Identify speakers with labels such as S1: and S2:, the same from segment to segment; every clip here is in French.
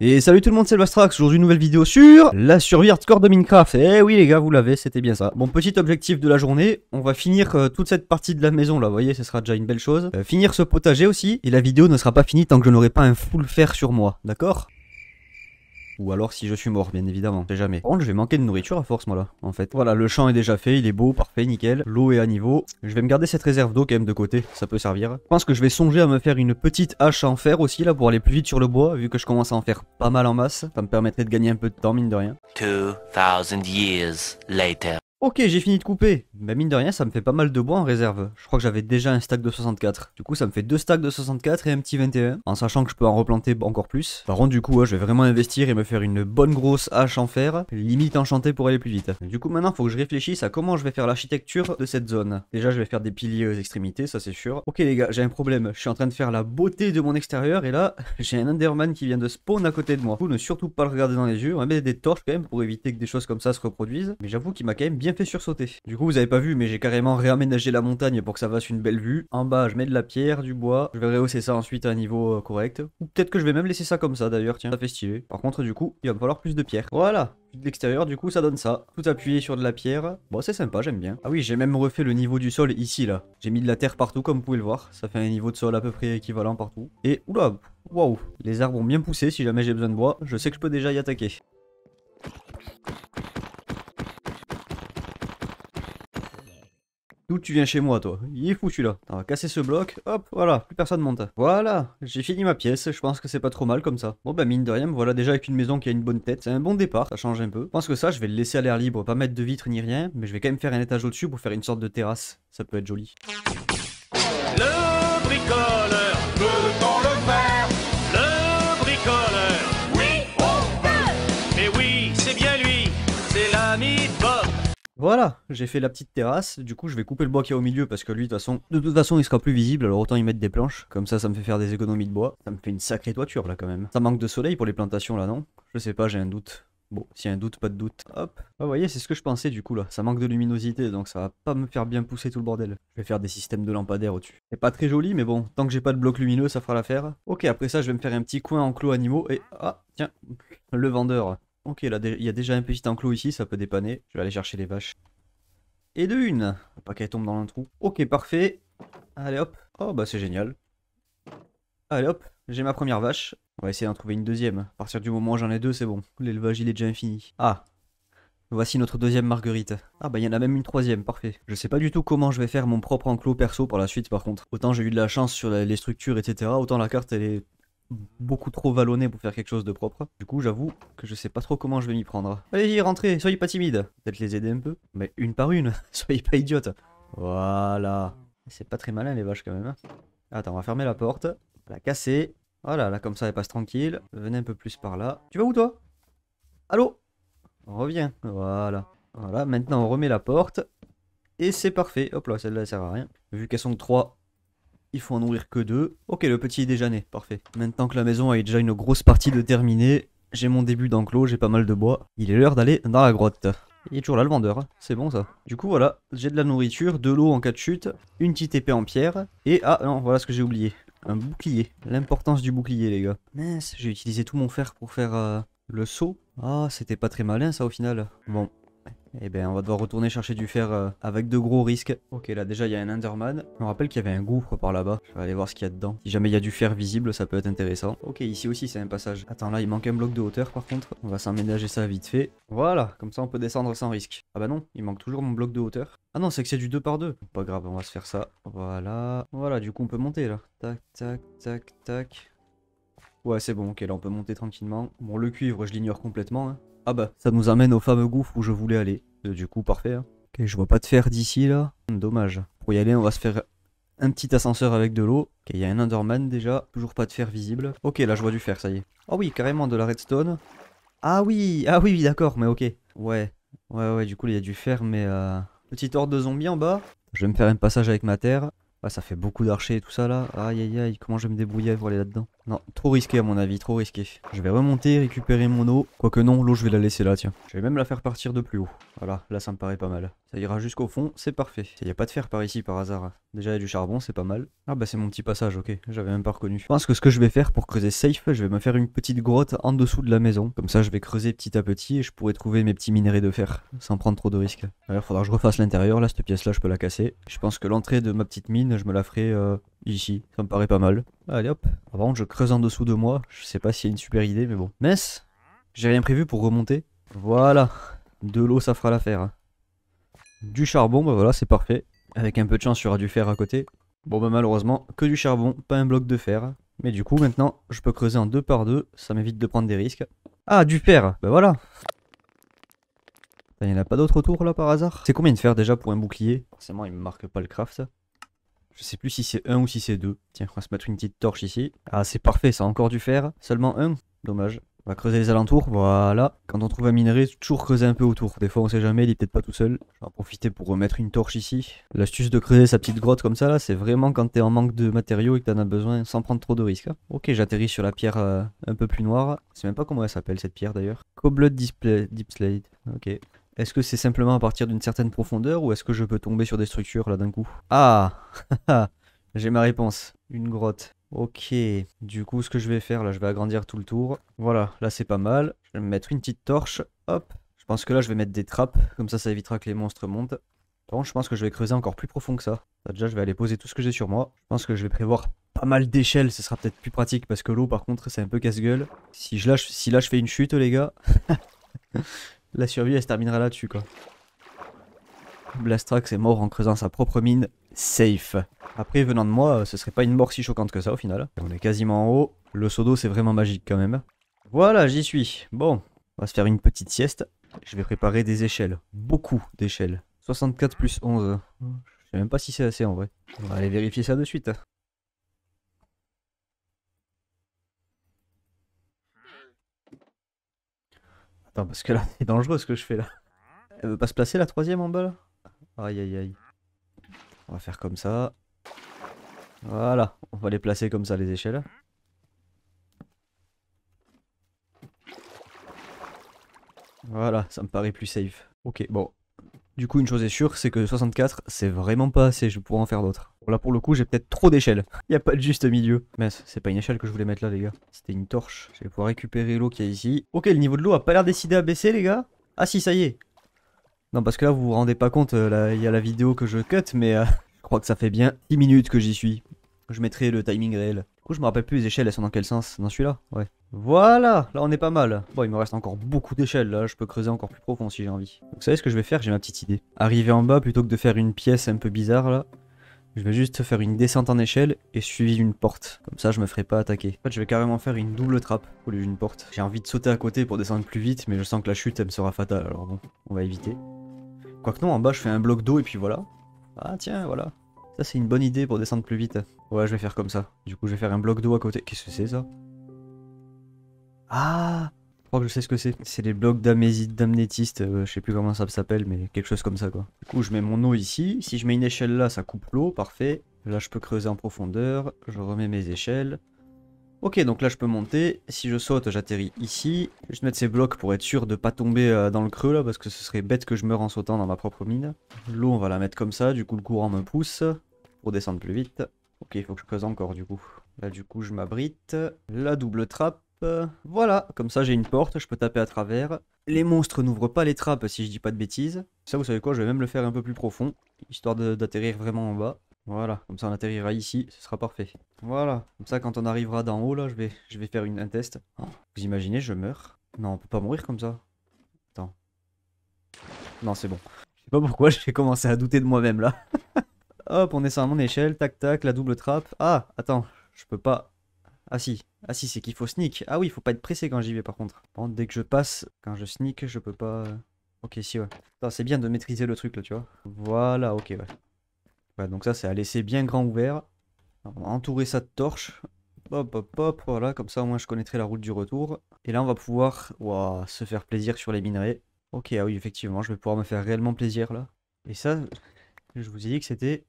S1: Et salut tout le monde, c'est Bastrax, aujourd'hui une nouvelle vidéo sur la survie hardcore de Minecraft. Eh oui les gars, vous l'avez, c'était bien ça. Bon, petit objectif de la journée, on va finir euh, toute cette partie de la maison là, vous voyez, ce sera déjà une belle chose. Euh, finir ce potager aussi, et la vidéo ne sera pas finie tant que je n'aurai pas un full fer sur moi, d'accord ou alors si je suis mort, bien évidemment. Je jamais. Par contre, je vais manquer de nourriture à force, moi, là, en fait. Voilà, le champ est déjà fait, il est beau, parfait, nickel. L'eau est à niveau. Je vais me garder cette réserve d'eau, quand même, de côté. Ça peut servir. Je pense que je vais songer à me faire une petite hache en fer aussi, là, pour aller plus vite sur le bois, vu que je commence à en faire pas mal en masse. Ça me permettrait de gagner un peu de temps, mine de rien. 2000 years later. Ok, j'ai fini de couper. Mais bah, mine de rien, ça me fait pas mal de bois en réserve. Je crois que j'avais déjà un stack de 64. Du coup, ça me fait deux stacks de 64 et un petit 21. En sachant que je peux en replanter encore plus. Par contre, du coup, je vais vraiment investir et me faire une bonne grosse hache en fer. Limite enchantée pour aller plus vite. Du coup, maintenant, faut que je réfléchisse à comment je vais faire l'architecture de cette zone. Déjà, je vais faire des piliers aux extrémités, ça c'est sûr. Ok, les gars, j'ai un problème. Je suis en train de faire la beauté de mon extérieur et là, j'ai un Enderman qui vient de spawn à côté de moi. Du ne surtout pas le regarder dans les yeux. On va mettre des torches quand même pour éviter que des choses comme ça se reproduisent. Mais j'avoue qu'il m'a quand même bien fait sursauter. Du coup, vous avez pas vu, mais j'ai carrément réaménagé la montagne pour que ça fasse une belle vue. En bas, je mets de la pierre, du bois. Je vais rehausser ça ensuite à un niveau euh, correct. Ou peut-être que je vais même laisser ça comme ça d'ailleurs, tiens, ça fait stylé. Par contre, du coup, il va falloir plus de pierre. Voilà, de l'extérieur, du coup, ça donne ça. Tout appuyé sur de la pierre. Bon, c'est sympa, j'aime bien. Ah oui, j'ai même refait le niveau du sol ici, là. J'ai mis de la terre partout, comme vous pouvez le voir. Ça fait un niveau de sol à peu près équivalent partout. Et, oula, waouh. Les arbres ont bien poussé, si jamais j'ai besoin de bois. Je sais que je peux déjà y attaquer. D'où tu viens chez moi, toi Il est fou, celui-là. On va casser ce bloc. Hop, voilà, plus personne monte. Voilà, j'ai fini ma pièce. Je pense que c'est pas trop mal comme ça. Bon, bah, mine de rien, voilà déjà avec une maison qui a une bonne tête. C'est un bon départ, ça change un peu. Je pense que ça, je vais le laisser à l'air libre, pas mettre de vitres ni rien. Mais je vais quand même faire un étage au-dessus pour faire une sorte de terrasse. Ça peut être joli. Voilà, j'ai fait la petite terrasse. Du coup, je vais couper le bois qui est au milieu parce que lui, de toute façon, de toute façon, il sera plus visible. Alors autant y mettre des planches. Comme ça, ça me fait faire des économies de bois. Ça me fait une sacrée toiture là quand même. Ça manque de soleil pour les plantations là, non Je sais pas, j'ai un doute. Bon, s'il y a un doute, pas de doute. Hop. Ah, vous voyez, c'est ce que je pensais du coup là. Ça manque de luminosité, donc ça va pas me faire bien pousser tout le bordel. Je vais faire des systèmes de lampadaires au-dessus. C'est pas très joli, mais bon, tant que j'ai pas de bloc lumineux, ça fera l'affaire. Ok, après ça, je vais me faire un petit coin enclos animaux et... Ah, tiens, le vendeur. Ok, là, il y a déjà un petit enclos ici, ça peut dépanner. Je vais aller chercher les vaches. Et de une pas qu'elle tombe dans un trou. Ok, parfait. Allez, hop. Oh, bah c'est génial. Allez, hop. J'ai ma première vache. On va essayer d'en trouver une deuxième. À partir du moment où j'en ai deux, c'est bon. L'élevage, il est déjà infini. Ah, Voici notre deuxième marguerite. Ah bah il y en a même une troisième, parfait. Je sais pas du tout comment je vais faire mon propre enclos perso pour la suite par contre. Autant j'ai eu de la chance sur les structures etc, autant la carte elle est beaucoup trop vallonné pour faire quelque chose de propre. Du coup, j'avoue que je sais pas trop comment je vais m'y prendre. Allez-y, rentrez, soyez pas timide. Peut-être les aider un peu. Mais une par une, soyez pas idiote. Voilà. C'est pas très malin les vaches quand même. Hein. Attends, on va fermer la porte. La casser. Voilà, là comme ça elle passe tranquille. Venez un peu plus par là. Tu vas où toi Allô revient Voilà. Voilà, maintenant on remet la porte. Et c'est parfait. Hop là, celle-là elle sert à rien. Vu qu'elles sont trois, il faut en nourrir que deux. Ok, le petit est déjà parfait. Maintenant que la maison a déjà une grosse partie de terminée, j'ai mon début d'enclos, j'ai pas mal de bois. Il est l'heure d'aller dans la grotte. Il est toujours là le vendeur, hein. c'est bon ça. Du coup voilà, j'ai de la nourriture, de l'eau en cas de chute, une petite épée en pierre, et ah non, voilà ce que j'ai oublié. Un bouclier. L'importance du bouclier les gars. Mince, j'ai utilisé tout mon fer pour faire euh, le saut. Ah, c'était pas très malin ça au final. Bon, eh ben on va devoir retourner chercher du fer euh, avec de gros risques. Ok là déjà il y a un underman. Je me rappelle qu'il y avait un gouffre par là-bas. Je vais aller voir ce qu'il y a dedans. Si jamais il y a du fer visible ça peut être intéressant. Ok ici aussi c'est un passage. Attends là il manque un bloc de hauteur par contre. On va s'emménager ça vite fait. Voilà comme ça on peut descendre sans risque. Ah bah non il manque toujours mon bloc de hauteur. Ah non, c'est que c'est du 2 par 2 Pas grave, on va se faire ça. Voilà. Voilà, du coup, on peut monter, là. Tac, tac, tac, tac. Ouais, c'est bon, ok, là, on peut monter tranquillement. Bon, le cuivre, je l'ignore complètement. Hein. Ah bah, ça nous amène au fameux gouffre où je voulais aller. Euh, du coup, parfait. Hein. Ok, je vois pas de fer d'ici là. Hmm, dommage. Pour y aller, on va se faire un petit ascenseur avec de l'eau. Ok, il y a un Underman déjà. Toujours pas de fer visible. Ok, là je vois du fer, ça y est. Ah oui, carrément de la redstone. Ah oui, ah oui, oui d'accord, mais ok. Ouais, ouais, ouais, du coup il y a du fer, mais... Euh, petite horde de zombies en bas. Je vais me faire un passage avec ma terre. Ah, ça fait beaucoup d'archers et tout ça là. Aïe aïe aïe, comment je vais me débrouiller pour aller là-dedans non, trop risqué à mon avis, trop risqué. Je vais remonter, récupérer mon eau. Quoique non, l'eau je vais la laisser là, tiens. Je vais même la faire partir de plus haut. Voilà, là ça me paraît pas mal. Ça ira jusqu'au fond, c'est parfait. Il n'y a pas de fer par ici par hasard. Déjà il y a du charbon, c'est pas mal. Ah bah c'est mon petit passage, ok. J'avais même pas reconnu. Je pense que ce que je vais faire pour creuser safe, je vais me faire une petite grotte en dessous de la maison. Comme ça je vais creuser petit à petit et je pourrai trouver mes petits minerais de fer sans prendre trop de risques. D'ailleurs faudra que je refasse l'intérieur, là cette pièce là je peux la casser. Je pense que l'entrée de ma petite mine, je me la ferai euh, ici. Ça me paraît pas mal. Allez hop. avant ah, contre, je creuse en dessous de moi. Je sais pas s'il y a une super idée, mais bon. Mince J'ai rien prévu pour remonter. Voilà. De l'eau, ça fera l'affaire. Hein. Du charbon, bah voilà, c'est parfait. Avec un peu de chance, il y aura du fer à côté. Bon, bah malheureusement, que du charbon, pas un bloc de fer. Mais du coup, maintenant, je peux creuser en deux par deux. Ça m'évite de prendre des risques. Ah, du fer Bah voilà Il n'y en a pas d'autre autour, là, par hasard C'est combien de fer, déjà, pour un bouclier Forcément, il me marque pas le craft. Je sais plus si c'est un ou si c'est deux. Tiens, on va se mettre une petite torche ici. Ah, c'est parfait, ça a encore du fer. Seulement un, Dommage. On va creuser les alentours, voilà. Quand on trouve un minerai, toujours creuser un peu autour. Des fois, on sait jamais, il est peut-être pas tout seul. Je vais en profiter pour remettre une torche ici. L'astuce de creuser sa petite grotte comme ça, là, c'est vraiment quand t'es en manque de matériaux et que t'en as besoin sans prendre trop de risques. Hein. Ok, j'atterris sur la pierre euh, un peu plus noire. Je sais même pas comment elle s'appelle, cette pierre, d'ailleurs. Cobble Deep Slate. Ok. Est-ce que c'est simplement à partir d'une certaine profondeur ou est-ce que je peux tomber sur des structures là d'un coup ah, ah J'ai ma réponse. Une grotte. Ok. Du coup, ce que je vais faire là, je vais agrandir tout le tour. Voilà, là c'est pas mal. Je vais mettre une petite torche. Hop. Je pense que là, je vais mettre des trappes. Comme ça, ça évitera que les monstres montent. Par je pense que je vais creuser encore plus profond que ça. déjà, je vais aller poser tout ce que j'ai sur moi. Je pense que je vais prévoir pas mal d'échelles. Ce sera peut-être plus pratique parce que l'eau, par contre, c'est un peu casse-gueule. Si, je lâche... si là, je fais une chute, les gars. la survie elle se terminera là-dessus quoi. Blastrax est mort en creusant sa propre mine, safe. Après venant de moi, euh, ce serait pas une mort si choquante que ça au final. On est quasiment en haut, le seau c'est vraiment magique quand même. Voilà, j'y suis. Bon, on va se faire une petite sieste. Je vais préparer des échelles, beaucoup d'échelles. 64 plus 11. Je sais même pas si c'est assez en vrai. On va aller vérifier ça de suite. Attends, parce que là, c'est dangereux ce que je fais là. Elle veut pas se placer la troisième en bas là Aïe aïe aïe. On va faire comme ça. Voilà, on va les placer comme ça les échelles. Voilà, ça me paraît plus safe. Ok, bon, du coup, une chose est sûre, c'est que 64, c'est vraiment pas assez, je pourrais en faire d'autres. Bon, là, pour le coup, j'ai peut-être trop d'échelles. y a pas de juste milieu. Mais c'est pas une échelle que je voulais mettre là, les gars. C'était une torche. Je vais pouvoir récupérer l'eau qu'il y a ici. Ok, le niveau de l'eau a pas l'air décidé à baisser, les gars. Ah si, ça y est. Non, parce que là, vous vous rendez pas compte, euh, il y a la vidéo que je cut, mais euh, je crois que ça fait bien 10 minutes que j'y suis. Je mettrai le timing réel je me rappelle plus les échelles, elles sont dans quel sens Dans celui-là Ouais. Voilà Là, on est pas mal. Bon, il me reste encore beaucoup d'échelles, là. Je peux creuser encore plus profond si j'ai envie. Donc, vous savez ce que je vais faire J'ai ma petite idée. Arriver en bas, plutôt que de faire une pièce un peu bizarre, là, je vais juste faire une descente en échelle et suivi d'une porte. Comme ça, je me ferai pas attaquer. En fait, je vais carrément faire une double trappe au lieu d'une porte. J'ai envie de sauter à côté pour descendre plus vite, mais je sens que la chute, elle me sera fatale. Alors bon, on va éviter. Quoique non, en bas, je fais un bloc d'eau et puis voilà. Ah tiens, voilà. Ça c'est une bonne idée pour descendre plus vite. Ouais, je vais faire comme ça. Du coup, je vais faire un bloc d'eau à côté. Qu'est-ce que c'est ça Ah Je crois que je sais ce que c'est. C'est les blocs d'amnétiste. Euh, je sais plus comment ça s'appelle, mais quelque chose comme ça quoi. Du coup, je mets mon eau ici. Si je mets une échelle là, ça coupe l'eau. Parfait. Là, je peux creuser en profondeur. Je remets mes échelles. Ok, donc là je peux monter. Si je saute, j'atterris ici. Je vais juste mettre ces blocs pour être sûr de ne pas tomber euh, dans le creux là, parce que ce serait bête que je meure en sautant dans ma propre mine. L'eau, on va la mettre comme ça, du coup le courant me pousse pour descendre plus vite. Ok, il faut que je creuse encore du coup. Là du coup je m'abrite. La double trappe. Voilà, comme ça j'ai une porte, je peux taper à travers. Les monstres n'ouvrent pas les trappes si je dis pas de bêtises. Ça vous savez quoi, je vais même le faire un peu plus profond, histoire d'atterrir vraiment en bas. Voilà, comme ça on atterrira ici, ce sera parfait. Voilà, comme ça quand on arrivera d'en haut là, je vais, je vais faire une, un test. Oh, vous imaginez, je meurs Non, on peut pas mourir comme ça. Attends. Non, c'est bon. Je sais pas pourquoi, j'ai commencé à douter de moi-même là. Hop, on descend à mon échelle, tac tac, la double trappe. Ah, attends, je peux pas... Ah si, ah si, c'est qu'il faut sneak. Ah oui, il faut pas être pressé quand j'y vais par contre. dès que je passe, quand je sneak, je peux pas... Ok, si ouais. C'est bien de maîtriser le truc là, tu vois. Voilà, ok ouais donc ça, c'est à laisser bien grand ouvert. on va entourer ça de torches. Hop, hop, hop, voilà, comme ça au moins je connaîtrai la route du retour. Et là, on va pouvoir se faire plaisir sur les minerais. Ok, ah oui, effectivement, je vais pouvoir me faire réellement plaisir là. Et ça, je vous ai dit que c'était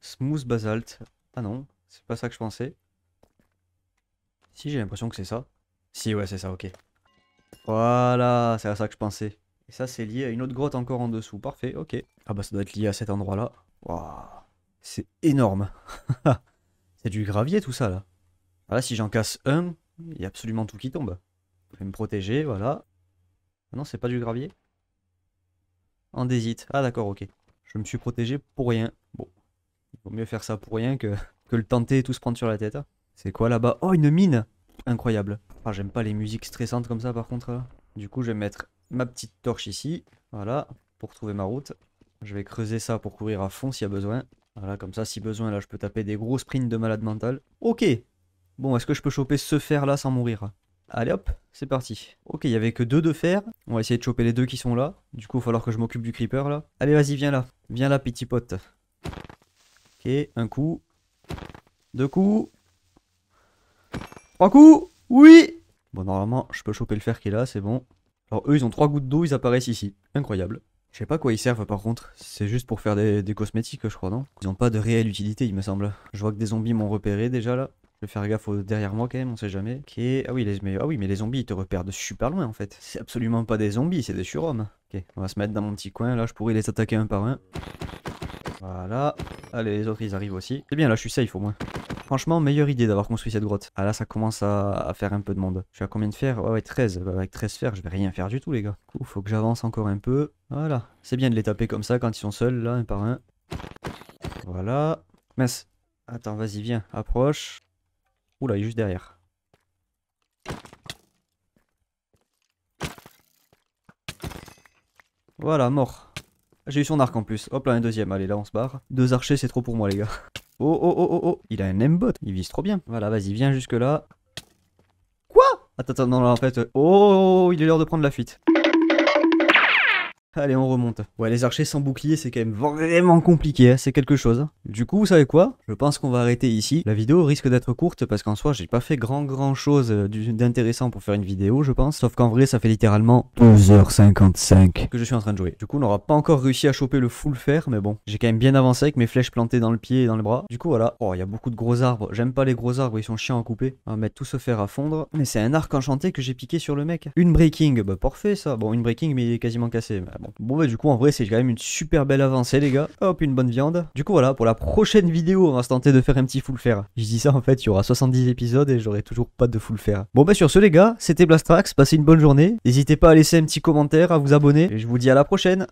S1: smooth basalt. Ah non, c'est pas ça que je pensais. Si, j'ai l'impression que c'est ça. Si, ouais, c'est ça, ok. Voilà, c'est à ça que je pensais. Et ça, c'est lié à une autre grotte encore en dessous. Parfait, ok. Ah bah ça doit être lié à cet endroit-là. Waouh, c'est énorme. c'est du gravier tout ça, là. Ah là, si j'en casse un, il y a absolument tout qui tombe. Je vais me protéger, voilà. Ah non, c'est pas du gravier Andésite. Ah d'accord, ok. Je me suis protégé pour rien. Bon, il vaut mieux faire ça pour rien que, le tenter et tout se prendre sur la tête. C'est quoi là-bas Oh, une mine Incroyable. Ah, j'aime pas les musiques stressantes comme ça par contre. Du coup, je vais mettre ma petite torche ici, voilà, pour trouver ma route. Je vais creuser ça pour courir à fond s'il y a besoin. Voilà, comme ça, si besoin, là, je peux taper des gros sprints de malade mental. Ok Bon, est-ce que je peux choper ce fer là sans mourir Allez hop, c'est parti. Ok, il n'y avait que deux de fer. On va essayer de choper les deux qui sont là. Du coup, il va falloir que je m'occupe du creeper là. Allez, vas-y, viens là. Viens là, petit pote. Ok, un coup. Deux coups. Trois coups Oui Bon, normalement, je peux choper le fer qui est là, c'est bon. Alors eux, ils ont trois gouttes d'eau, ils apparaissent ici. Incroyable. Je sais pas quoi ils servent par contre. C'est juste pour faire des, cosmétiques, je crois, non Ils ont pas de réelle utilité, il me semble. Je vois que des zombies m'ont repéré déjà là. Je vais faire gaffe derrière moi quand même, on sait jamais. Ok, Ah, oui, les... ah oui, mais les zombies, ils te repèrent de super loin en fait. C'est absolument pas des zombies, c'est des surhommes. Ok, on va se mettre dans mon petit coin, là je pourrais les attaquer un par un. Voilà. Allez, les autres, ils arrivent aussi. C'est bien, là je suis safe au moins. Franchement, meilleure idée d'avoir construit cette grotte. Ah là, ça commence à, faire un peu de monde. Je suis à combien de fer ouais, ouais, 13. avec 13 fer, je vais rien faire du tout, les gars. faut que j'avance encore un peu. Voilà. C'est bien de les taper comme ça quand ils sont seuls, là, un par un. Voilà. Mince. Attends, vas-y, viens. Approche. Oula, il est juste derrière. Voilà, mort. J'ai eu son arc en plus. Hop là, un deuxième. Allez, là, on se barre. Deux archers, c'est trop pour moi, les gars. Oh, oh, oh, oh, oh. Il a un M-Bot Il vise trop bien. Voilà, vas-y, viens jusque là. Quoi Attends, attends, non, là, en fait... Euh, oh, il est l'heure de prendre la fuite. Allez, on remonte. Ouais, les archers sans bouclier, c'est quand même vraiment compliqué, hein, c'est quelque chose. Hein. Du coup, vous savez quoi Je pense qu'on va arrêter ici. La vidéo risque d'être courte parce qu'en soi, j'ai pas fait grand grand chose euh, d'intéressant pour faire une vidéo, je pense. Sauf qu'en vrai, ça fait littéralement 12h55 que je suis en train de jouer. Du coup, on n'aura pas encore réussi à choper le full fer, mais bon, j'ai quand même bien avancé avec mes flèches plantées dans le pied et dans le bras. Du coup, voilà. Oh, il y a beaucoup de gros arbres. J'aime pas les gros arbres, ils sont chiants à couper. On va mettre tout ce fer à fondre. Mais c'est un arc enchanté que j'ai piqué sur le mec. Une breaking, bah parfait ça. Bon, une breaking, mais il est quasiment cassé. Bah, bon. bah du coup en vrai c'est quand même une super belle avancée les gars. Hop une bonne viande. Du coup voilà pour la prochaine vidéo on va se tenter de faire un petit full fer Je dis ça en fait il y aura 70 épisodes et j'aurai toujours pas de full faire. Bon bah sur ce les gars c'était Blastrax, passez une bonne journée. N'hésitez pas à laisser un petit commentaire, à vous abonner et je vous dis à la prochaine.